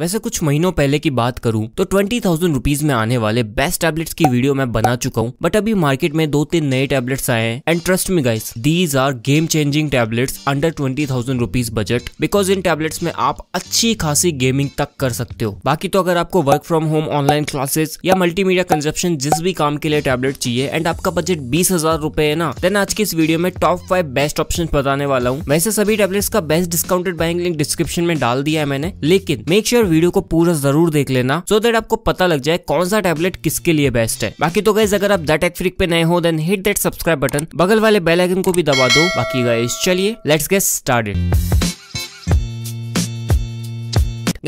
वैसे कुछ महीनों पहले की बात करूं तो ट्वेंटी थाउजेंड रुपीज में आने वाले बेस्ट टैबलेट्स की वीडियो मैं बना चुका हूं बट अभी मार्केट में दो तीन नए टैबलेट्स आए हैं and trust me guys these are game changing tablets under twenty thousand rupees budget because इन टैबलेट्स में आप अच्छी खासी गेमिंग तक कर सकते हो बाकी तो अगर आपको work from home online classes या मल्टीमीडिया कंजप्शन जिस भी काम के लिए टैबलेट चाहिए एंड आपका बजट बीस हजार रुपए है ना देन आज की इस वीडियो में टॉप फाइव बेस्ट ऑप्शन बताने वाला हूँ वैसे सभी टैबलेट्स का best discounted buying link description में डाल दिया है मैंने लेकिन मेक श्योर वीडियो को पूरा जरूर देख लेना सो so देट आपको पता लग जाए कौन सा टेबलेट किसके लिए बेस्ट है बाकी तो गाइज अगर आप द टेक फ्रिक पे नए हो then hit that subscribe button बगल वाले बेल आइकन को भी दबा दो बाकी गाइज चलिए लेट्स गेट स्टार्टेड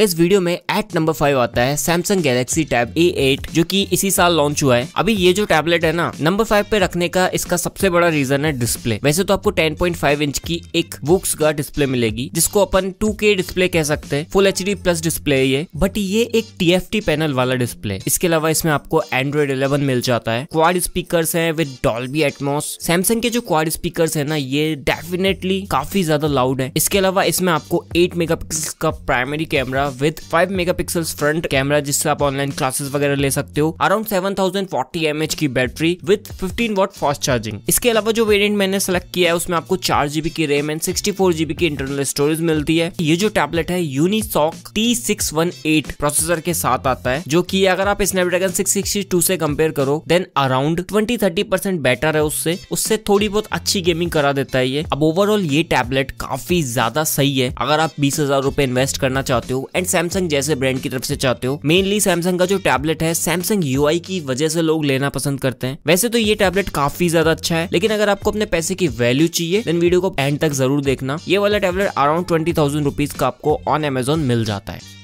इस वीडियो में एट नंबर फाइव आता है Samsung Galaxy tab A eight जो की इसी साल लॉन्च हुआ है अभी ये जो टैबलेट है ना नंबर फाइव पे रखने का इसका सबसे बड़ा रीजन है डिस्प्ले वैसे तो आपको टेन पॉइंट फाइव इंच की एक बुक्स का डिस्प्ले मिलेगी जिसको अपन टू के डिस्प्ले कह सकते हैं full H D plus display है ये बट ये एक टी पैनल वाला डिस्प्ले इसके अलावा इसमें आपको एंड्रॉइड इलेवन मिल जाता है क्वाड स्पीकर है विद डॉल्बी एटमोस सैमसंग के जो क्वाड स्पीकर है ना ये डेफिनेटली काफी ज्यादा लाउड है इसके अलावा इसमें आपको एट मेगा का primary camera camera with 5 megapixels front camera जिससे आप ऑनलाइन क्लासेस वगैरह ले सकते हो अराउंड 7040 एमएच की battery with 15 watt fast charging इसके अलावा जो वेरिएंट मैंने सेलेक्ट किया है उसमें आपको चार जीबी की RAM and sixty four GB की इंटरनल स्टोरेज मिलती है ये जो टैबलेट है Unisoc T six one eight processor के साथ आता है जो की अगर आप स्नैपड्रैगन सिक्स सिक्सटी टू से कंपेयर करो then around twenty thirty percent better है उससे उससे थोड़ी बहुत अच्छी गेमिंग करा देता है ये अब ओवरऑल ये टैबलेट काफी ज्यादा सही है अगर आप बीस हजार रुपए इन्वेस्ट करना चाहते हो एंड सैमसंग जैसे ब्रांड की तरफ से चाहते हो मेनली सैमसंग का जो टैबलेट है सैमसंग यू की वजह से लोग लेना पसंद करते हैं वैसे तो ये टैबलेट काफी ज्यादा अच्छा है लेकिन अगर आपको अपने पैसे की वैल्यू चाहिए देन वीडियो को एंड तक जरूर देखना ये वाला tablet around twenty thousand rupees का आपको ऑन एमेजोन मिल जाता है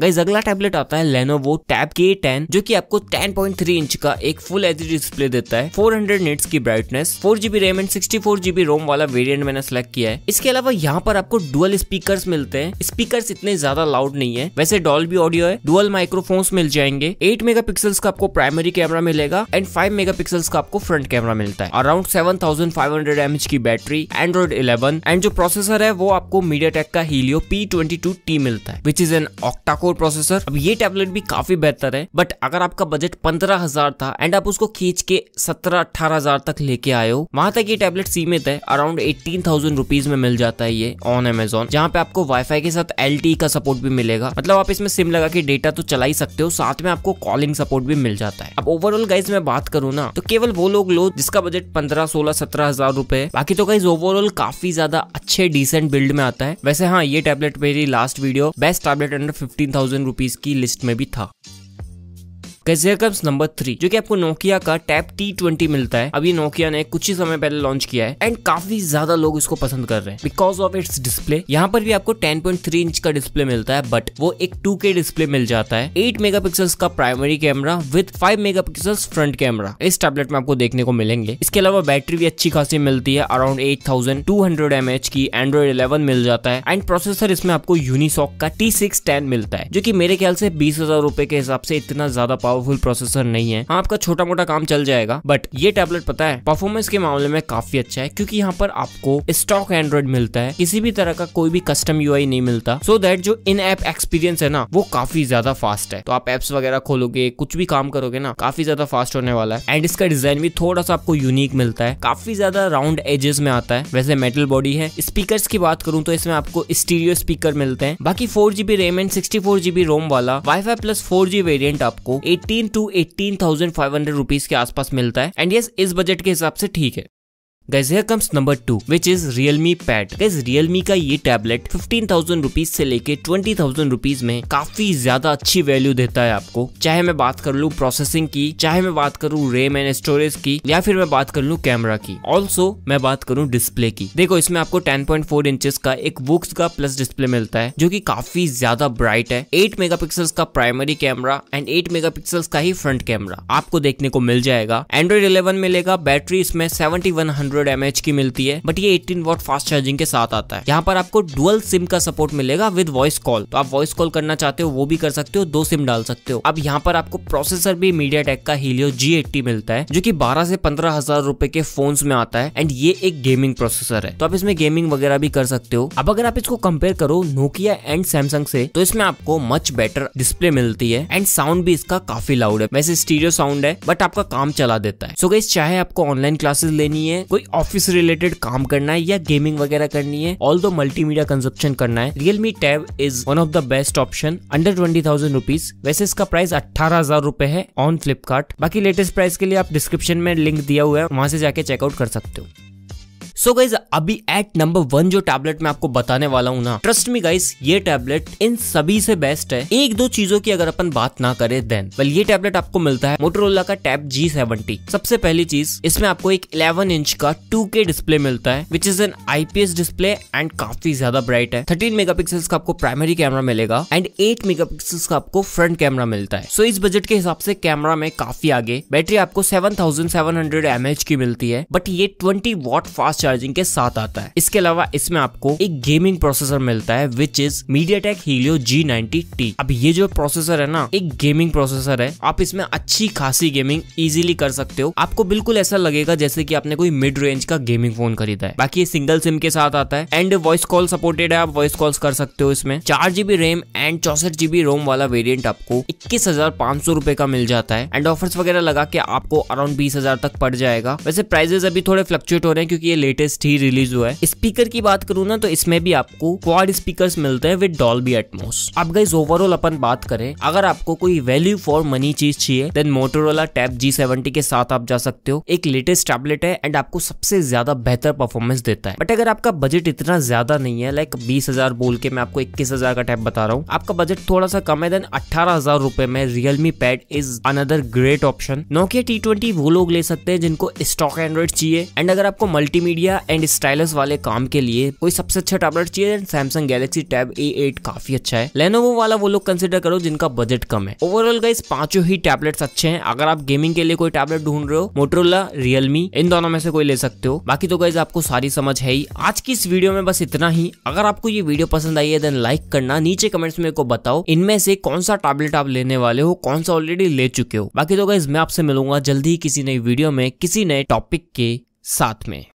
गाइज अगला टैबलेट आता है लेनोवो टैब के टेन जो की आपको टेन पॉइंट थ्री इंच का एक फुल एच डिस्प्ले देता है फोर हंड्रेड नेट्स की brightness four GB RAM and sixty four GB ROM वाला वेरियंट मैंने सेलेक्ट किया है इसके अलावा यहाँ पर आपको डुअल स्पीकर मिलते हैं स्पीकर इतने ज्यादा लाउड नहीं है वैसे डॉल भी ऑडियो है डुअल माइक्रोफोन्स मिल जाएंगे एट मेगा का आपको प्राइमरी कैमरा मिलेगा एंड फाइव मेगा का आपको फ्रंट कैमरा मिलता है around seven thousand five hundred M की बैटरी एंड्रॉइड इलेवन एंड जो प्रोसेसर है वो आपको मीडिया टेक का Helio P twenty two T मिलता है which is an octa core processor अब ये टैबलेट भी काफी बेहतर है बट अगर आपका बजट पंद्रह हजार था एंड आप उसको खींच के सत्रह अठारह हजार तक लेके आए हो वहां तक ये टैबलेट सीमित है अराउंड एटीन थाउजेंड रुपीज में मिल जाता है ये ऑन एमेजोन जहाँ पे आपको वाईफाई के साथ एल का सपोर्ट भी मिलेगा मतलब आप इसमें सिम लगा के डेटा तो चला ही सकते हो साथ में आपको कॉलिंग सपोर्ट भी मिल जाता है अब ओवरऑल गाइज मैं बात करूँ ना तो केवल वो लोग लो जिसका बजट पंद्रह सोलह सत्रह हजार रूपए बाकी तो गाइज ओवरऑल काफी ज्यादा अच्छे डिसेंट बिल्ड में आता है वैसे हाँ ये टैबलेट मेरी last video best tablet under fifteen thousand rupees की लिस्ट में भी था कैसे कम्स नंबर थ्री जो कि आपको नोकिया का टैप टी ट्वेंटी मिलता है अभी नोकिया ने कुछ ही समय पहले लॉन्च किया है एंड काफी ज्यादा लोग इसको पसंद कर रहे हैं बिकॉज ऑफ इट्स डिस्प्ले यहाँ पर भी आपको टेन पॉइंट थ्री इंच का डिस्प्ले मिलता है बट वो एक टू के डिस्प्ले मिल जाता है एट मेगा का primary camera with five mega front camera इस टैबलेट में आपको देखने को मिलेंगे इसके अलावा बैटरी भी अच्छी खासी मिलती है around eight thousand two hundred M H की एंड्रॉइड इलेवन मिल जाता है एंड प्रोसेसर इसमें आपको यूनिसॉक का टी सिक्स टेन मिलता है जो की मेरे ख्याल से बीस हजार रूपए के हिसाब से इतना ज्यादा पावर पावरफुल प्रोसेसर नहीं है हाँ, आपका छोटा मोटा काम चल जाएगा बट ये टैबलेट पता है परफॉर्मेंस के मामले में काफी अच्छा है क्योंकि यहाँ पर आपको स्टॉक एंड्रॉइड मिलता है किसी भी तरह का कोई भी कस्टम यू नहीं मिलता सो so दैट जो इन ऐप एक्सपीरियंस है ना वो काफी ज्यादा फास्ट है तो आप एप्स वगैरह खोलोगे कुछ भी काम करोगे ना काफी ज्यादा फास्ट होने वाला है एंड इसका डिजाइन भी थोड़ा सा आपको यूनिक मिलता है काफी ज्यादा राउंड एजेस में आता है वैसे मेटल बॉडी है स्पीकर की बात करूँ तो इसमें आपको स्टीरियो स्पीकर मिलते हैं बाकी four GB RAM and sixty four GB ROM वाला wi wifi plus four G variant आपको at fifteen to eighteen thousand five hundred rupees के आसपास मिलता है एंड यस इस बजट के हिसाब से ठीक है Guys, here number two which is is Realme guys Guys, Realme का ये टैबलेट 15,000 रुपीज से लेके 20,000 रुपीज में काफी ज्यादा अच्छी वैल्यू देता है आपको चाहे मैं बात कर लू प्रोसेसिंग की चाहे मैं बात करूँ रेम एंड स्टोरेज की या फिर मैं बात कर लू कैमरा की ऑल्सो मैं बात करूँ डिस्प्ले की देखो इसमें आपको टेन पॉइंट फोर इंचेस का एक वुक्स का प्लस डिस्प्ले मिलता है जो की काफी ज्यादा ब्राइट है एट मेगा का primary camera and eight mega का ही फ्रंट कैमरा आपको देखने को मिल जाएगा एंड्रॉइड इलेवन मिलेगा बैटरी इसमें सेवेंटी हंड्रेड एम की मिलती है बट ये एटीन वोट फास्ट चार्जिंग के साथ आता है यहाँ पर आपको डुअल सिम का सपोर्ट मिलेगा विद वॉइस कॉल तो आप वॉइस कॉल करना चाहते हो वो भी कर सकते हो दो सिम डाल सकते हो अब यहाँ पर आपको प्रोसेसर भी मीडिया टेक का हीलियो जी मिलता है जो की बारह से पंद्रह हजार रुपए के फोन में आता है एंड ये एक गेमिंग प्रोसेसर है तो आप इसमें गेमिंग वगैरह भी कर सकते हो अब अगर आप इसको कंपेयर करो नोकिया एंड सैमसंग से तो इसमें आपको मच बेटर डिस्प्ले मिलती है एंड साउंड भी इसका काफी लाउड है वैसे स्टीरियो साउंड है बट आपका काम चला देता है सो so गाइस चाहे आपको ऑनलाइन क्लासेस लेनी है कोई कोई ऑफिस रिलेटेड काम करना है या गेमिंग वगैरह करनी है ऑल दो मल्टी मीडिया कंजप्शन करना है Realme tab is one of the best option under twenty thousand rupees वैसे इसका प्राइस अट्ठारह हजार रूपए है ऑन फ्लिपकार्ट बाकी लेटेस्ट प्राइस के लिए आप डिस्क्रिप्शन में लिंक दिया हुआ है वहां से जाके चेकआउट कर सकते हो सो so गाइज अभी एट नंबर वन जो टैबलेट मैं आपको बताने वाला हूँ ना ट्रस्ट मी गाइज ये टैबलेट इन सभी से बेस्ट है एक दो चीजों की अगर अपन बात ना करें देन वेल ये टैबलेट आपको मिलता है मोटरोला का टैब जी सेवेंटी सबसे पहली चीज इसमें आपको एक इलेवन इंच का टू के डिस्प्ले मिलता है which is an IPS display and काफी ज्यादा ब्राइट है थर्टीन मेगा का आपको प्राइमरी कैमरा मिलेगा एंड एट मेगा का आपको फ्रंट कैमरा मिलता है सो so, इस बजट के हिसाब से कैमरा में काफी आगे बैटरी आपको seven thousand seven hundred M H की मिलती है बट ये ट्वेंटी वॉट फास्ट चार्जिंग के साथ आता है इसके अलावा इसमें आपको एक गेमिंग प्रोसेसर मिलता है which is MediaTek Helio G ninety अब ये जो प्रोसेसर है ना एक गेमिंग प्रोसेसर है आप इसमें अच्छी खासी गेमिंग इजिली कर सकते हो आपको बिल्कुल ऐसा लगेगा जैसे की आपने कोई मिड रेंज का गेमिंग फोन खरीदा है बाकी ये सिंगल सिम के साथ आता है एंड वॉइस कॉल सपोर्टेड है आप वॉइस कॉल्स कर सकते हो इसमें चार जीबी रैम एंड चौसठ जीबी रोम वाला वेरियंट आपको इक्कीस हजार पांच सौ रूपए का मिल जाता है एंड ऑफर्स वगैरह लगा के आपको अराउंड बीस हजार तक पड़ जाएगा वैसे प्राइजेस अभी थोड़े फ्लक्चुएट हो रहे हैं क्योंकि ये लेटेस्ट ही रिलीज हुआ है स्पीकर की बात करूँ ना तो इसमें भी आपको क्वाड स्पीकर मिलते हैं विद डॉल बी एटमोस अब गाइज ओवरऑल अपन बात करें अगर आपको कोई वैल्यू फॉर मनी चीज चाहिए then Motorola tab G seventy के साथ आप जा सकते हो एक लेटेस्ट टैबलेट है एंड आपको सबसे ज्यादा बेहतर परफॉर्मेंस देता है बट अगर आपका बजट इतना ज्यादा नहीं है लाइक बीस हजार बोल के मैं आपको इक्कीस हजार का टैब बता रहा हूँ आपका बजट थोड़ा सा कम है देन अठारह हजार रुपए में Realme pad is another great option Nokia T twenty वो लोग ले सकते हैं जिनको स्टॉक एंड्रॉइड चाहिए एंड अगर आपको मल्टी एरिया एंड स्टाइलस वाले काम के लिए कोई सबसे अच्छा टैबलेट चाहिए Samsung Galaxy tab A eight काफी अच्छा है लेनोवो वाला वो लोग कंसिडर करो जिनका बजट कम है ओवरऑल गाइस पांचों ही टैबलेट अच्छे हैं अगर आप गेमिंग के लिए कोई टैबलेट ढूंढ रहे हो मोटरोला रियलमी इन दोनों में से कोई ले सकते हो बाकी तो गाइज आपको सारी समझ है ही आज की इस वीडियो में बस इतना ही अगर आपको ये वीडियो पसंद आई है देन लाइक करना नीचे कमेंट्स में को बताओ इनमें से कौन सा टैबलेट आप लेने वाले हो कौन सा ऑलरेडी ले चुके हो बाकी तो गाइज मैं आपसे मिलूंगा जल्दी ही किसी नई वीडियो में किसी नए टॉपिक के साथ में